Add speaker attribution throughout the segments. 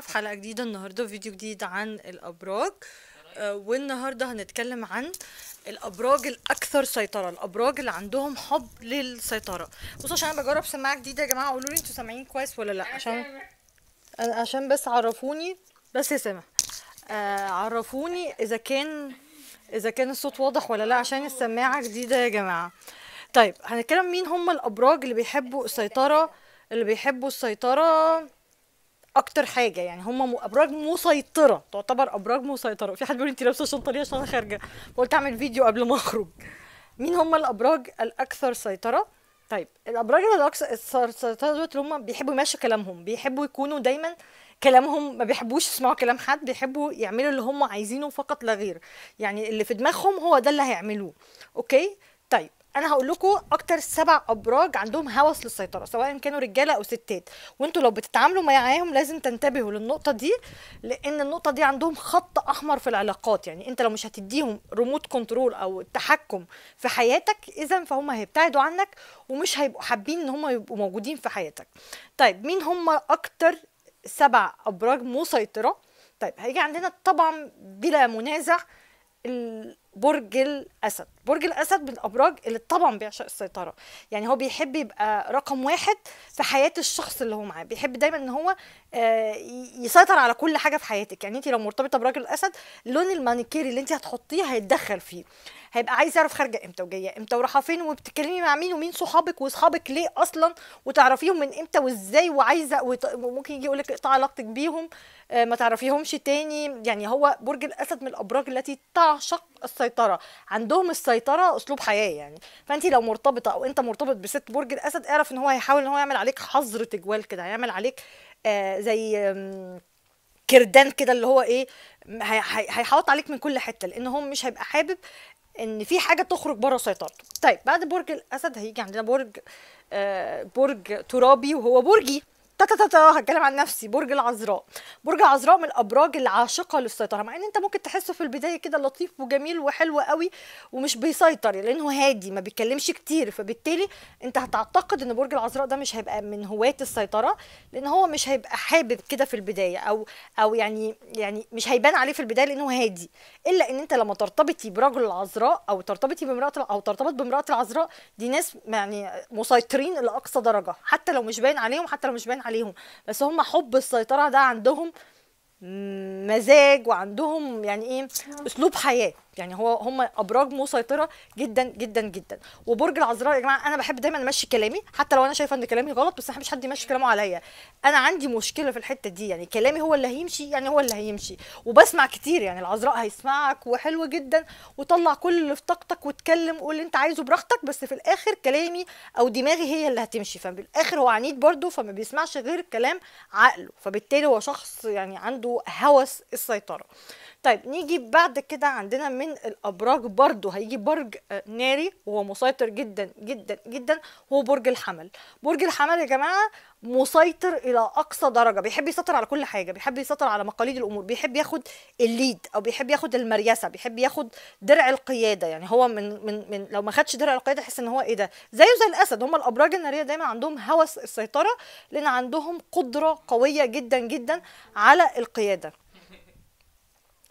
Speaker 1: في حلقة جديدة النهاردة فيديو جديد عن الأبراج آه، والنهاردة هنتكلم عن الأبراج الأكثر سيطرة الأبراج اللي عندهم حب للسيطرة بصوا عشان أنا بجرب سماعة جديدة يا جماعة قولوا لي أنتوا سامعين كويس ولا لأ عشان عشان بس عرفوني بس يا سامع آه عرفوني إذا كان إذا كان الصوت واضح ولا لأ عشان السماعة جديدة يا جماعة طيب هنتكلم مين هم الأبراج اللي بيحبوا السيطرة اللي بيحبوا السيطرة اكتر حاجه يعني هم ابراج مسيطره تعتبر ابراج مسيطره في حد بيقول انت لابسه الشنطه ليه عشان انا خارجه قلت اعمل فيديو قبل ما اخرج مين هم الابراج الاكثر سيطره طيب الابراج الاكثر سيطره دول اللي هم بيحبوا يمشوا كلامهم بيحبوا يكونوا دايما كلامهم ما بيحبوش يسمعوا كلام حد بيحبوا يعملوا اللي هم عايزينه فقط لا غير يعني اللي في دماغهم هو ده اللي هيعملوه اوكي طيب انا هقول لكم اكتر سبع ابراج عندهم هوس للسيطره سواء كانوا رجاله او ستات وانتوا لو بتتعاملوا معاهم لازم تنتبهوا للنقطه دي لان النقطه دي عندهم خط احمر في العلاقات يعني انت لو مش هتديهم ريموت كنترول او التحكم في حياتك اذا فهم هيبتعدوا عنك ومش هيبقوا حابين ان هم يبقوا موجودين في حياتك طيب مين هم اكتر سبع ابراج مسيطره طيب هيجي عندنا طبعا بلا منازع برج الاسد برج الاسد من الابراج اللي طبعا بيعشق السيطره يعني هو بيحب يبقى رقم واحد في حياه الشخص اللي هو معاه بيحب دايما ان هو آه، يسيطر على كل حاجه في حياتك يعني انت لو مرتبطه براجل الاسد لون المانيكير اللي انت هتحطيه هيتدخل فيه هيبقى عايز يعرف خارجه امتى وجايه امتى ورايحه فين وبتتكلمي مع مين ومين صحابك واصحابك ليه اصلا وتعرفيهم من امتى وازاي وعايزه وممكن يجي يقول لك اقطع علاقتك بيهم آه، ما تعرفيهمش تاني يعني هو برج الاسد من الابراج التي تعشق السيطره السيطره عندهم السيطره اسلوب حياه يعني فانت لو مرتبطه او انت مرتبط بست برج الاسد اعرف ان هو هيحاول ان هو يعمل عليك حظر تجوال كده هيعمل عليك آه زي كردان كده اللي هو ايه هيحوط عليك من كل حته لان هو مش هيبقى حابب ان في حاجه تخرج بره سيطرته طيب بعد برج الاسد هيجي عندنا برج آه برج ترابي وهو برجي تا تا تا هتكلم عن نفسي برج العذراء برج العذراء من الابراج العاشقه للسيطره مع ان انت ممكن تحسه في البدايه كده لطيف وجميل وحلو قوي ومش بيسيطر يعني لانه هادي ما بيتكلمش كتير فبالتالي انت هتعتقد ان برج العذراء ده مش هيبقى من هواة السيطره لان هو مش هيبقى حابب كده في البدايه او او يعني يعني مش هيبان عليه في البدايه لانه هادي الا ان انت لما ترتبطي برجل العذراء او ترتبطي بامراه او ترتبط بامراه العذراء دي ناس يعني مسيطرين لاقصى درجه حتى لو مش باين عليهم حتى لو مش باين عليهم بس هم حب السيطره ده عندهم مزاج وعندهم يعني ايه اسلوب حياه يعني هو هم ابراج مسيطره جدا جدا جدا وبرج العذراء يا جماعه انا بحب دايما امشي كلامي حتى لو انا شايفه ان كلامي غلط بس ما حد يمشي كلامه عليا انا عندي مشكله في الحته دي يعني كلامي هو اللي هيمشي يعني هو اللي هيمشي وبسمع كتير يعني العذراء هيسمعك وحلو جدا وطلع كل اللي في طاقتك واتكلم قول اللي انت عايزه براحتك بس في الاخر كلامي او دماغي هي اللي هتمشي فبالاخر هو عنيد برده فما بيسمعش غير كلام عقله فبالتالي هو شخص يعني عنده هوس السيطره طيب نيجي بعد كده عندنا من الابراج برضو هيجي برج آه، ناري وهو مسيطر جدا جدا جدا هو برج الحمل برج الحمل يا جماعه مسيطر الى اقصى درجه بيحب يسيطر على كل حاجه بيحب يسيطر على مقاليد الامور بيحب ياخد الليد او بيحب ياخد المريسه بيحب ياخد درع القياده يعني هو من من, من لو ما خدش درع القياده يحس ان هو ايه ده زيه زي الاسد هم الابراج الناريه دايما عندهم هوس السيطره لان عندهم قدره قويه جدا جدا على القياده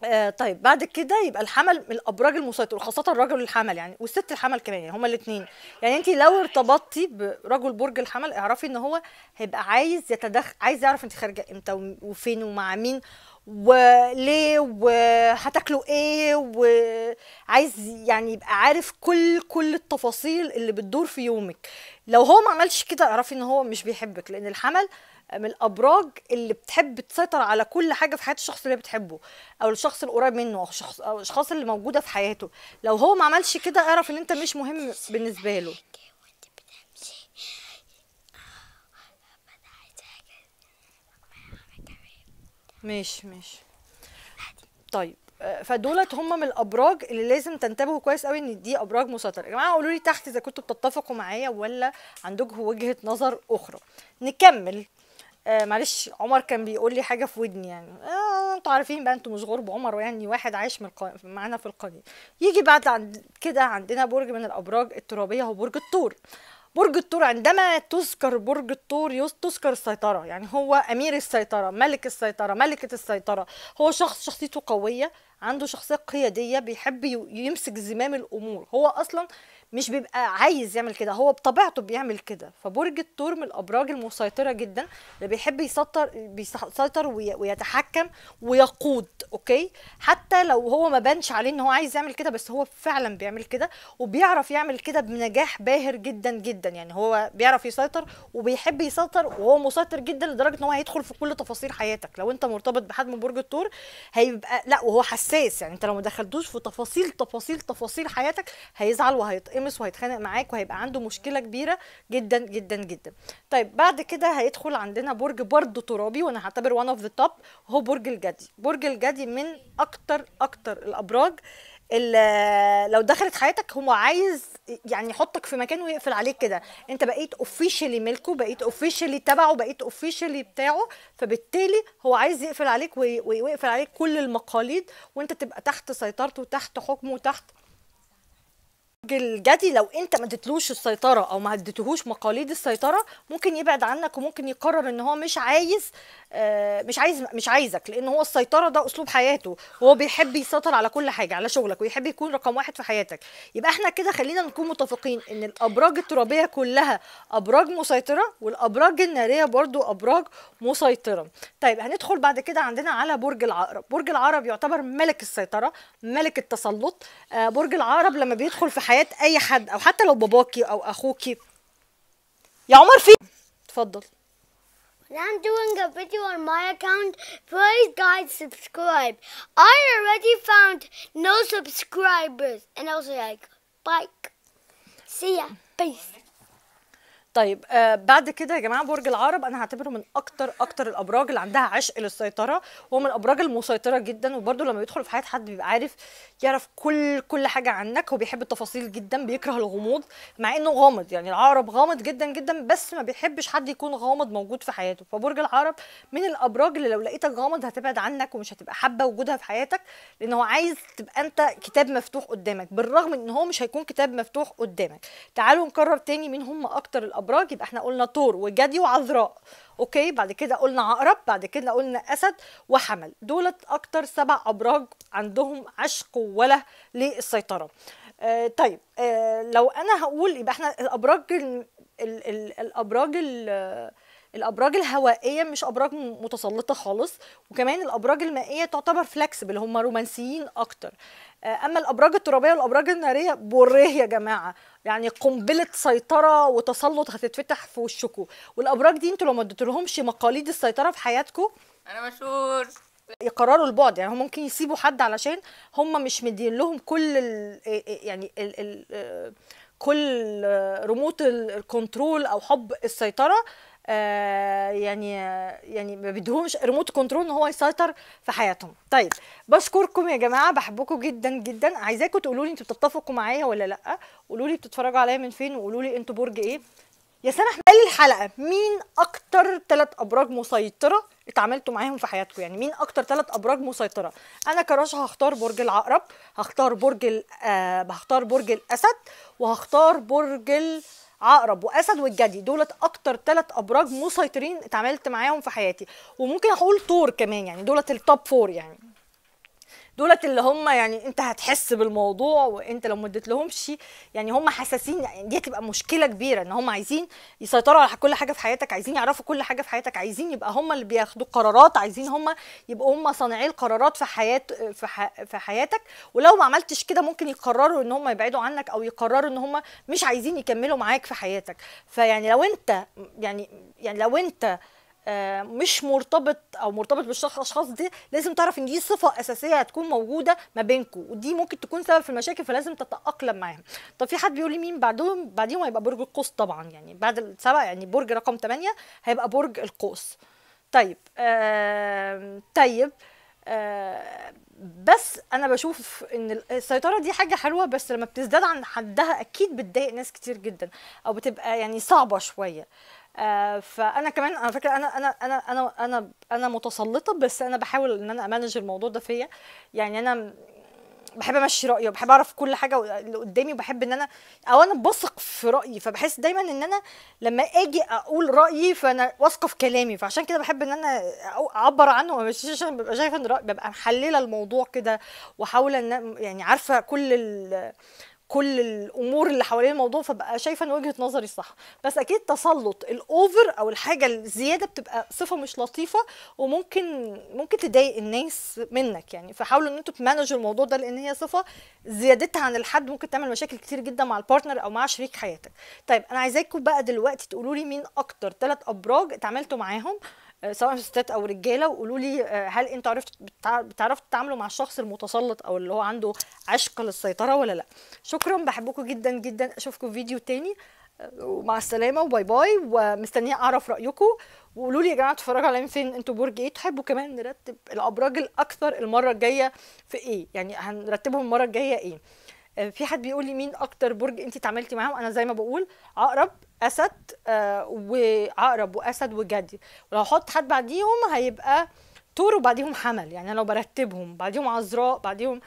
Speaker 1: آه طيب بعد كده يبقى الحمل من الابراج المسيطر وخاصه الرجل الحمل يعني والست الحمل كمان يعني هما الاثنين يعني انت لو ارتبطتي برجل برج الحمل اعرفي ان هو هيبقى عايز يتدخل عايز يعرف انت خارجه امتى وفين ومع مين وليه وهتاكلوا ايه وعايز يعني يبقى عارف كل كل التفاصيل اللي بتدور في يومك لو هو ما عملش كده اعرفي ان هو مش بيحبك لان الحمل من الابراج اللي بتحب تسيطر على كل حاجه في حياه الشخص اللي بتحبه او الشخص القريب منه او الشخص او الاشخاص اللي موجوده في حياته لو هو ما عملش كده اعرف ان انت مش مهم بالنسبه له ماشي ماشي طيب آه، فدولت هم من الابراج اللي لازم تنتبهوا كويس قوي ان دي ابراج مسيطره يا جماعه قولوا لي تحت اذا كنتوا بتتفقوا معايا ولا عندكم وجهه نظر اخرى نكمل آه، معلش عمر كان بيقول لي حاجه في ودني يعني آه انتوا عارفين بقى انتوا مش غرب عمر ويعني واحد عايش من معانا في القديم يجي بعد عند كده عندنا برج من الابراج الترابيه هو برج الطور برج الطور عندما تذكر برج الطور تذكر السيطره يعني هو امير السيطره ملك السيطره ملكه السيطره هو شخص شخصيته قويه عنده شخصيه قياديه بيحب يمسك زمام الامور هو اصلا مش بيبقى عايز يعمل كده هو بطبيعته بيعمل كده فبرج الثور من الابراج المسيطره جدا اللي بيحب يسيطر بيسيطر ويتحكم ويقود اوكي حتى لو هو ما بانش عليه ان هو عايز يعمل كده بس هو فعلا بيعمل كده وبيعرف يعمل كده بنجاح باهر جدا جدا يعني هو بيعرف يسيطر وبيحب يسيطر وهو مسيطر جدا لدرجه ان هو هيدخل في كل تفاصيل حياتك لو انت مرتبط بحد من برج الثور هيبقى لا وهو حساس يعني انت لو ما دخلتوش في تفاصيل تفاصيل تفاصيل حياتك هيزعل وهيط هيتقمص وهيتخانق معاك وهيبقى عنده مشكله كبيره جدا جدا جدا طيب بعد كده هيدخل عندنا برج برضه ترابي وانا هعتبر وان اوف ذا توب هو برج الجدي برج الجدي من اكتر اكتر الابراج لو دخلت حياتك هو عايز يعني يحطك في مكان ويقفل عليك كده انت بقيت اوفيشلي ملكه بقيت اوفيشلي تبعه بقيت اوفيشلي بتاعه فبالتالي هو عايز يقفل عليك ويقفل عليك كل المقاليد وانت تبقى تحت سيطرته وتحت حكمه وتحت الجدي لو انت ما اديتلوش السيطره او ما اديتهوش مقاليد السيطره ممكن يبعد عنك وممكن يقرر ان هو مش عايز آه، مش عايز مش عايزك لان هو السيطره ده اسلوب حياته هو بيحب يسيطر على كل حاجه على شغلك ويحب يكون رقم واحد في حياتك يبقى احنا كده خلينا نكون متفقين ان الابراج الترابيه كلها ابراج مسيطره والابراج الناريه برضو ابراج مسيطره طيب هندخل بعد كده عندنا على برج العقرب برج العقرب يعتبر ملك السيطره ملك التسلط آه، برج العقرب لما بيدخل في حياه اي حد او حتى لو باباكي او اخوكي يا عمر في اتفضل I'm doing a video on my account, please guys subscribe. I already found no subscribers. And also like, bye. See ya. Peace. طيب آه بعد كده يا جماعه برج العرب انا هعتبره من اكتر اكتر الابراج اللي عندها عشق للسيطره وهو من الابراج المسيطره جدا وبرده لما بيدخل في حياه حد بيبقى عارف يعرف كل كل حاجه عنك هو بيحب التفاصيل جدا بيكره الغموض مع انه غامض يعني العقرب غامض جدا جدا بس ما بيحبش حد يكون غامض موجود في حياته فبرج العرب من الابراج اللي لو لقيتك غامض هتبعد عنك ومش هتبقى حابه وجودها في حياتك لان هو عايز تبقى انت كتاب مفتوح قدامك بالرغم ان هو مش هيكون كتاب مفتوح قدامك تعالوا نكرر تاني مين هم اكتر الأبراج الابراج يبقى احنا قلنا طور وجدي وعذراء اوكي بعد كده قلنا عقرب بعد كده قلنا اسد وحمل دولت اكتر سبع ابراج عندهم عشق ولا للسيطره آه طيب آه لو انا هقول يبقى احنا الابراج الـ الـ الـ الابراج ال الابراج الهوائيه مش ابراج متسلطه خالص وكمان الابراج المائيه تعتبر فلكسبل هم رومانسيين اكتر آه، اما الابراج الترابيه والابراج الناريه بوريه يا جماعه يعني قنبله سيطره وتسلط هتتفتح في وشكم والابراج دي انتوا لو ما اديتولهمش مقاليد السيطره في حياتكم انا مشهور يقرروا البعد يعني هم ممكن يسيبوا حد علشان هم مش مدين لهم كل الـ إيه، إيه، يعني الـ الـ آه، كل آه، ريموت الكنترول او حب السيطره آه، يعني يعني ما بدهمش ريموت كنترول ان هو يسيطر في حياتهم طيب بشكركم يا جماعه بحبكم جدا جدا عايزاكم تقولوا لي انتوا بتتفقوا معايا ولا لا قولوا لي بتتفرجوا عليا من فين وقولوا لي انتوا برج ايه يا سامح قال الحلقه مين اكتر ثلاث ابراج مسيطره اتعاملتوا معاهم في حياتكم يعني مين اكتر ثلاث ابراج مسيطره انا كراش هختار برج العقرب هختار برج آه هختار برج الاسد وهختار برج عقرب واسد والجدي دولت اكتر ثلاث ابراج مسيطرين اتعاملت معاهم في حياتي وممكن اقول تور كمان يعني دولت التوب فور يعني دولت اللي هم يعني انت هتحس بالموضوع وانت لو ما اديتلهمش يعني هم حساسين يعني دي هتبقى مشكله كبيره ان هم عايزين يسيطروا على كل حاجه في حياتك عايزين يعرفوا كل حاجه في حياتك عايزين يبقى هم اللي بياخدوا قرارات عايزين هم يبقوا هم صانعي القرارات في حيات في, ح... في حياتك ولو ما عملتش كده ممكن يقرروا ان هم يبعدوا عنك او يقرروا ان هم مش عايزين يكملوا معاك في حياتك فيعني لو انت يعني يعني لو انت آه، مش مرتبط او مرتبط بالاشخاص دي لازم تعرف ان دي صفه اساسيه هتكون موجوده ما بينكم ودي ممكن تكون سبب في المشاكل فلازم تتاقلم معاها طب في حد بيقول لي مين بعدهم بعديهم هيبقى برج القوس طبعا يعني بعد السبع يعني برج رقم 8 هيبقى برج القوس طيب آه طيب آه بس انا بشوف ان السيطره دي حاجه حلوه بس لما بتزداد عن حدها اكيد بتضايق ناس كتير جدا او بتبقى يعني صعبه شويه آه آه، فانا كمان على فكره انا انا انا انا انا انا متسلطه بس انا بحاول ان انا امانج الموضوع ده فيا يعني انا بحب امشي رايي وبحب اعرف كل حاجه اللي قدامي وبحب ان انا او انا بثق في رايي فبحس دايما ان انا لما اجي اقول رايي فانا واثقه في كلامي فعشان كده بحب ان انا اعبر عنه وما بمشيش عشان ببقى شايفه ان رايي ببقى محلله الموضوع كده واحاول ان يعني عارفه كل كل الامور اللي حوالين الموضوع فبقى شايفه ان وجهه نظري صح بس اكيد تسلط الاوفر او الحاجه الزياده بتبقى صفه مش لطيفه وممكن ممكن تضايق الناس منك يعني فحاولوا ان انتوا تمانجوا الموضوع ده لان هي صفه زيادتها عن الحد ممكن تعمل مشاكل كتير جدا مع البارتنر او مع شريك حياتك طيب انا عايزاكم بقى دلوقتي تقولوا لي مين اكتر ثلاث ابراج اتعاملتوا معاهم آه، سواء ستات او رجاله وقولوا لي آه، هل انتوا عرفتوا بتعرفوا تتعاملوا مع الشخص المتسلط او اللي هو عنده عشق للسيطره ولا لا شكرا بحبكم جدا جدا اشوفكم في فيديو تاني آه، ومع السلامه وباي باي ومستنيه اعرف رايكم وقولوا لي يا جماعه اتفرجوا على فين انتوا برج ايه تحبوا كمان نرتب الابراج الاكثر المره الجايه في ايه يعني هنرتبهم المره الجايه ايه في حد بيقول لي مين اكتر برج انت اتعاملتي معاهم انا زي ما بقول عقرب اسد آه، وعقرب واسد وجدي ولو احط حد بعديهم هيبقى تور وبعديهم حمل يعني لو برتبهم بعديهم عذراء بعديهم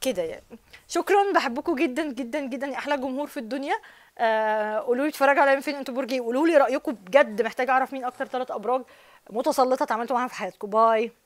Speaker 1: كده يعني شكرا بحبكم جدا جدا جدا احلى جمهور في الدنيا آه، قولوا لي اتفرجوا على فين انتوا برج ايه قولوا لي رايكم بجد محتاجه اعرف مين اكتر ثلاث ابراج متسلطه اتعاملتوا معاها في حياتكم باي